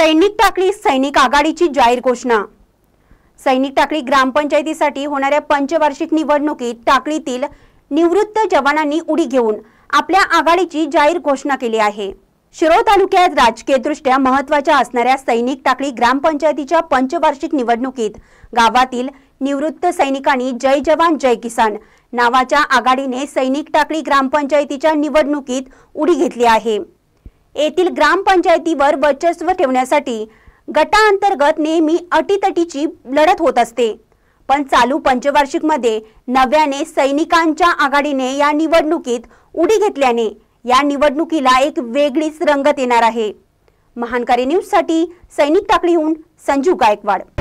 सैनिक टाकळी सैनिक आघाडीची जाहीर घोषणा सैनिक टाकळी ग्रामपंचायतीसाठी होणाऱ्या पंचवार्षिक निवडणुकीत टाकळीतील निवृत्त जवानांनी उडी घेऊन आपल्या आघाडीची जाहीर घोषणा केली आहे शिरो तालुक्यात राजकीयदृष्ट्या महत्वाच्या असणाऱ्या सैनिक टाकळी ग्रामपंचायतीच्या पंचवार्षिक निवडणुकीत गावातील निवृत्त सैनिकांनी जय जवान जय किसान नावाच्या आघाडीने सैनिक टाकळी ग्रामपंचायतीच्या निवडणुकीत उडी घेतली आहे येथील ग्रामपंचायतीवर वर्चस्व ठेवण्यासाठी गटाअंतर्गत नेहमी अटीतटीची लढत होत असते पण चालू पंचवार्षिकमध्ये नव्याने सैनिकांच्या आघाडीने या निवडणुकीत उडी घेतल्याने या निवडणुकीला एक वेगळीच रंगत येणार आहे महानकारी न्यूजसाठी सैनिक टाकळीहून संजू गायकवाड